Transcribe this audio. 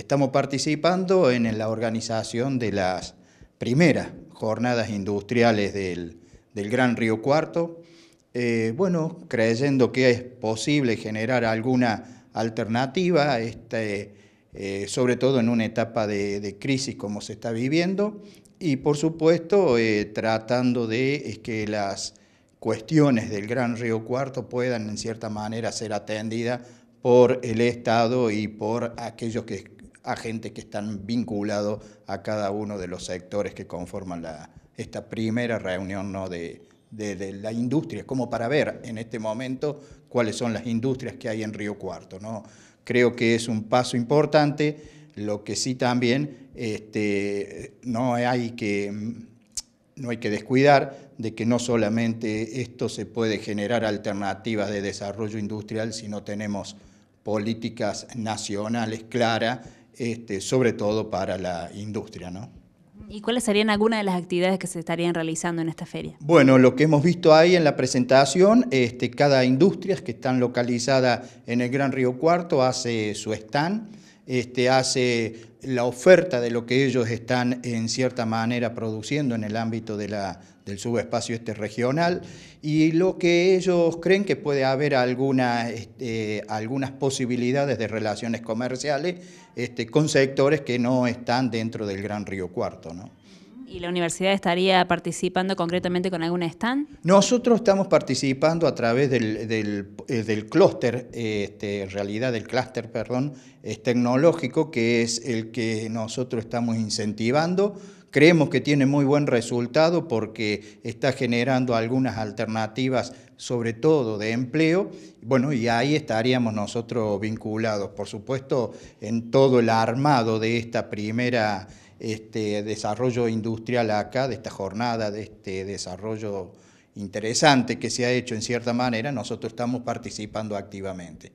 estamos participando en la organización de las primeras jornadas industriales del, Gran Río Cuarto, eh, bueno, creyendo que es posible generar alguna alternativa, este, eh, sobre todo en una etapa de, crisis como se está viviendo, y por supuesto eh, tratando de que las cuestiones del Gran Río Cuarto puedan en cierta manera ser atendidas por el Estado y por aquellos que a gente que están vinculados a cada uno de los sectores que conforman esta primera reunión ¿no? de, la industria, como para ver en este momento cuáles son las industrias que hay en Río Cuarto. ¿no? Creo que es un paso importante, lo que sí también este, no, hay que, no hay que descuidar de que no solamente esto se puede generar alternativas de desarrollo industrial, si no tenemos políticas nacionales claras este, sobre todo para la industria. ¿no? ¿Y cuáles serían algunas de las actividades que se estarían realizando en esta feria? Bueno, lo que hemos visto ahí en la presentación, este, cada industria que está localizada en el Gran Río Cuarto hace su stand este, hace la oferta de lo que ellos están en cierta manera produciendo en el ámbito del subespacio este regional y lo que ellos creen que puede haber este, algunas posibilidades de relaciones comerciales este, con sectores que no están dentro del Gran Río Cuarto. ¿no? ¿Y la universidad estaría participando concretamente con algún stand? Nosotros estamos participando a través eh, del, clúster, este, en realidad del clúster, perdón, es tecnológico, que es el que nosotros estamos incentivando, Creemos que tiene muy buen resultado porque está generando algunas alternativas, sobre todo de empleo, bueno, y ahí estaríamos nosotros vinculados, por supuesto, en todo el armado de esta primera este, desarrollo industrial acá, de esta jornada, de este desarrollo interesante que se ha hecho en cierta manera, nosotros estamos participando activamente.